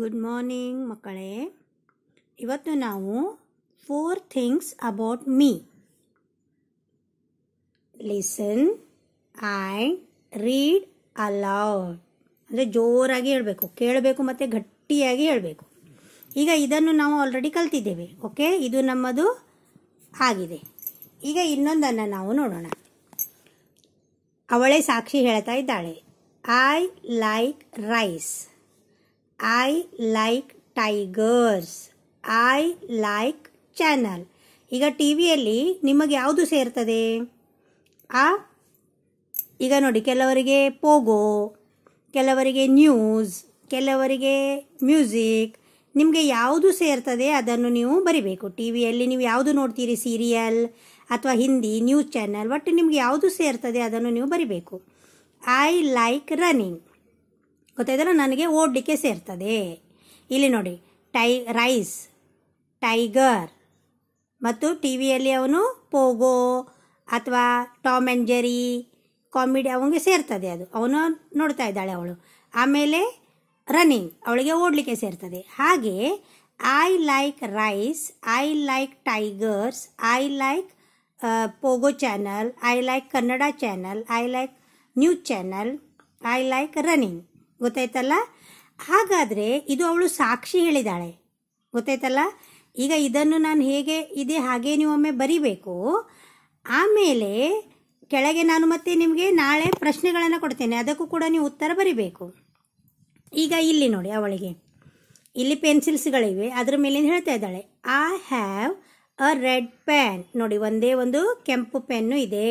good morning ಮಕ್ಕಳೇ ಇವತ್ತು ನಾವು four things about me listen and read aloud ಅಂದರೆ ಜೋರಾಗಿ ಹೇಳಬೇಕು ಕೇಳಬೇಕು ಮತ್ತು ಗಟ್ಟಿಯಾಗಿ ಹೇಳಬೇಕು ಈಗ ಇದನ್ನು ನಾವು ಆಲ್ರೆಡಿ ಕಲ್ತಿದ್ದೇವೆ ಓಕೆ ಇದು ನಮ್ಮದು ಆಗಿದೆ ಈಗ ಇನ್ನೊಂದನ್ನು ನಾವು ನೋಡೋಣ ಅವಳೇ ಸಾಕ್ಷಿ ಹೇಳ್ತಾ ಇದ್ದಾಳೆ I like rice I like tigers I like channel ಈಗ ಟಿ ವಿಯಲ್ಲಿ ನಿಮಗೆ ಯಾವುದು ಸೇರ್ತದೆ ಆ ಈಗ ನೋಡಿ ಕೆಲವರಿಗೆ ಪೋಗೋ ಕೆಲವರಿಗೆ ನ್ಯೂಸ್ ಕೆಲವರಿಗೆ ಮ್ಯೂಸಿಕ್ ನಿಮಗೆ ಯಾವುದು ಸೇರ್ತದೆ ಅದನ್ನು ನೀವು ಬರಿಬೇಕು ಟಿ ವಿಯಲ್ಲಿ ನೀವು ಯಾವುದು ನೋಡ್ತೀರಿ ಸೀರಿಯಲ್ ಅಥವಾ ಹಿಂದಿ ನ್ಯೂಸ್ ಚಾನಲ್ ಒಟ್ಟು ನಿಮಗೆ ಯಾವುದು ಸೇರ್ತದೆ ಅದನ್ನು ನೀವು ಬರಿಬೇಕು ಐ ಲೈಕ್ ರನ್ನಿಂಗ್ ಗೊತ್ತಾಯ್ತಲ್ಲ ನನಗೆ ಓಡಲಿಕ್ಕೆ ಸೇರ್ತದೆ ಇಲ್ಲಿ ನೋಡಿ ಟೈ ರೈಸ್ ಟೈಗರ್ ಮತ್ತು ಟಿ ವಿಯಲ್ಲಿ ಅವನು ಪೋಗೋ ಅಥವಾ ಟಾಮ್ ಆ್ಯಂಡ್ ಜೆರಿ ಕಾಮಿಡಿ ಅವನಿಗೆ ಸೇರ್ತದೆ ಅದು ಅವನು ನೋಡ್ತಾ ಇದ್ದಾಳೆ ಅವಳು ಆಮೇಲೆ ರನ್ನಿಂಗ್ ಅವಳಿಗೆ ಓಡಲಿಕ್ಕೆ ಸೇರ್ತದೆ ಹಾಗೆ I like rice I like tigers I like Pogo channel I like Kannada channel I like news channel I like running ಗೊತ್ತಾಯ್ತಲ್ಲ ಹಾಗಾದರೆ ಇದು ಅವಳು ಸಾಕ್ಷಿ ಹೇಳಿದಾಳೆ ಗೊತ್ತಾಯ್ತಲ್ಲ ಈಗ ಇದನ್ನು ನಾನು ಹೇಗೆ ಇದೆ ಹಾಗೆ ನೀವು ಒಮ್ಮೆ ಬರಿಬೇಕು ಆಮೇಲೆ ಕೆಳಗೆ ನಾನು ಮತ್ತೆ ನಿಮಗೆ ನಾಳೆ ಪ್ರಶ್ನೆಗಳನ್ನು ಕೊಡ್ತೇನೆ ಅದಕ್ಕೂ ಕೂಡ ನೀವು ಉತ್ತರ ಬರಿಬೇಕು ಈಗ ಇಲ್ಲಿ ನೋಡಿ ಅವಳಿಗೆ ಇಲ್ಲಿ ಪೆನ್ಸಿಲ್ಸ್ಗಳಿವೆ ಅದ್ರ ಮೇಲಿಂದ ಹೇಳ್ತಾ ಇದ್ದಾಳೆ I have a red pen ನೋಡಿ ಒಂದೇ ಒಂದು ಕೆಂಪು ಪೆನ್ನು ಇದೆ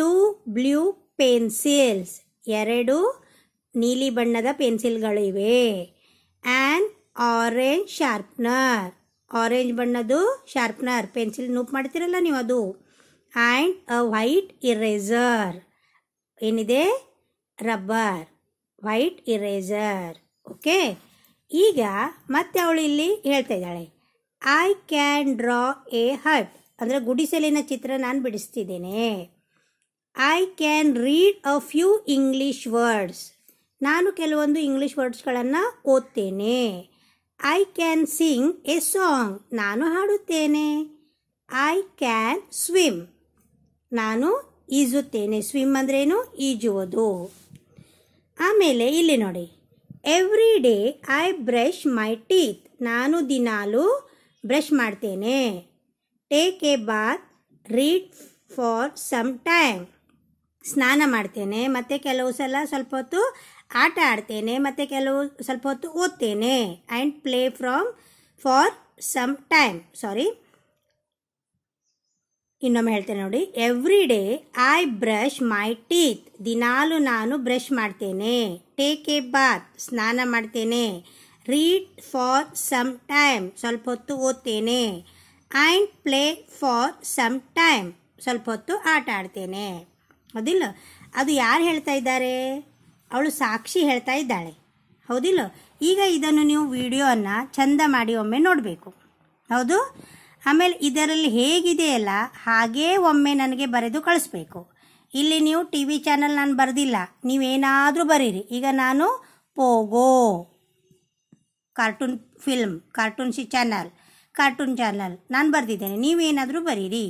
ಟೂ ಬ್ಲೂ ಪೆನ್ಸಿಲ್ಸ್ ಎರಡು ನೀಲಿ ಬಣ್ಣದ ಪೆನ್ಸಿಲ್ಗಳಿವೆ ಆ್ಯಂಡ್ ಆರೆಂಜ್ ಶಾರ್ಪ್ನರ್ ಆರೆಂಜ್ ಬಣ್ಣದ್ದು ಶಾರ್ಪ್ನರ್ ಪೆನ್ಸಿಲ್ ನೂಪ್ ಮಾಡ್ತಿರಲ್ಲ ನೀವು ಅದು ಆ್ಯಂಡ್ ಅ ವೈಟ್ ಇರೇಸರ್ ಏನಿದೆ ರಬ್ಬರ್ ವೈಟ್ ಇರೇಸರ್ ಓಕೆ ಈಗ ಮತ್ತೆ ಅವಳು ಇಲ್ಲಿ ಹೇಳ್ತಾ ಇದ್ದಾಳೆ I can draw a hut ಅಂದರೆ ಗುಡಿಸಲಿನ ಚಿತ್ರ ನಾನು ಬಿಡಿಸ್ತಿದ್ದೇನೆ I can read a few English words ನಾನು ಕೆಲವೊಂದು ಇಂಗ್ಲಿಷ್ ವರ್ಡ್ಸ್ಗಳನ್ನು ಓದ್ತೇನೆ I can sing a song ನಾನು ಹಾಡುತ್ತೇನೆ ಐ ಕ್ಯಾನ್ ಸ್ವಿಮ್ ನಾನು ಈಜುತ್ತೇನೆ ಸ್ವಿಮ್ ಅಂದ್ರೇನು ಈಜುವುದು ಆಮೇಲೆ ಇಲ್ಲಿ ನೋಡಿ every day I brush my teeth ನಾನು ದಿನಾಲು ಬ್ರಷ್ ಮಾಡ್ತೇನೆ take a bath read for some time ಸ್ನಾನ ಮಾಡ್ತೇನೆ ಮತ್ತು ಕೆಲವು ಸಲ ಸ್ವಲ್ಪ ಹೊತ್ತು ಆಟ ಆಡ್ತೇನೆ ಮತ್ತು ಕೆಲವು ಸ್ವಲ್ಪ ಹೊತ್ತು ಓದ್ತೇನೆ and play from for some time sorry ಇನ್ನೊಮ್ಮೆ ಹೇಳ್ತೇನೆ ನೋಡಿ every day I brush my teeth ದಿನಾಲು ನಾನು ಬ್ರಷ್ ಮಾಡ್ತೇನೆ ಟೇಕ್ ಎ ಬಾತ್ ಸ್ನಾನ ಮಾಡ್ತೇನೆ ರೀಡ್ ಫಾರ್ ಸಮ್ ಟೈಮ್ ಸ್ವಲ್ಪ ಹೊತ್ತು ಓದ್ತೇನೆ and play for some time ಸ್ವಲ್ಪ ಹೊತ್ತು ಆಟ ಆಡ್ತೇನೆ ಅದಿಲ್ಲ ಅದು ಯಾರು ಹೇಳ್ತಾ ಇದ್ದಾರೆ ಅವಳು ಸಾಕ್ಷಿ ಹೇಳ್ತಾ ಇದ್ದಾಳೆ ಹೌದಿಲ್ಲ ಈಗ ಇದನ್ನು ನೀವು ವಿಡಿಯೋವನ್ನು ಚಂದ ಮಾಡಿ ಒಮ್ಮೆ ನೋಡಬೇಕು ಹೌದು ಆಮೇಲೆ ಇದರಲ್ಲಿ ಹೇಗಿದೆಯಲ್ಲ ಹಾಗೇ ಒಮ್ಮೆ ನನಗೆ ಬರೆದು ಕಳಿಸ್ಬೇಕು ಇಲ್ಲಿ ನೀವು ಟಿ ವಿ ಚಾನಲ್ ನಾನು ಬರೆದಿಲ್ಲ ನೀವೇನಾದರೂ ಬರೀರಿ ಈಗ ನಾನು Pogo cartoon film cartoon C channel cartoon channel ನಾನು ಬರೆದಿದ್ದೇನೆ ನೀವೇನಾದರೂ ಬರೀರಿ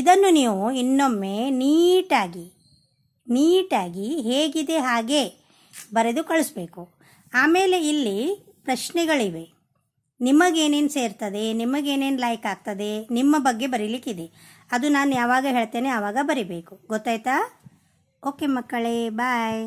ಇದನ್ನು ನೀವು ಇನ್ನೊಮ್ಮೆ ನೀಟಾಗಿ ನೀಟಾಗಿ ಹೇಗಿದೆ ಹಾಗೆ ಬರೆದು ಕಳಿಸ್ಬೇಕು ಆಮೇಲೆ ಇಲ್ಲಿ ಪ್ರಶ್ನೆಗಳಿವೆ ನಿಮಗೇನೇನು ಸೇರ್ತದೆ ನಿಮಗೇನೇನು ಲೈಕ್ ಆಗ್ತದೆ ನಿಮ್ಮ ಬಗ್ಗೆ ಬರೀಲಿಕ್ಕಿದೆ ಅದು ನಾನು ಯಾವಾಗ ಹೇಳ್ತೇನೆ ಆವಾಗ ಬರಿಬೇಕು ಗೊತ್ತಾಯ್ತಾ ಓಕೆ ಮಕ್ಕಳೇ ಬಾಯ್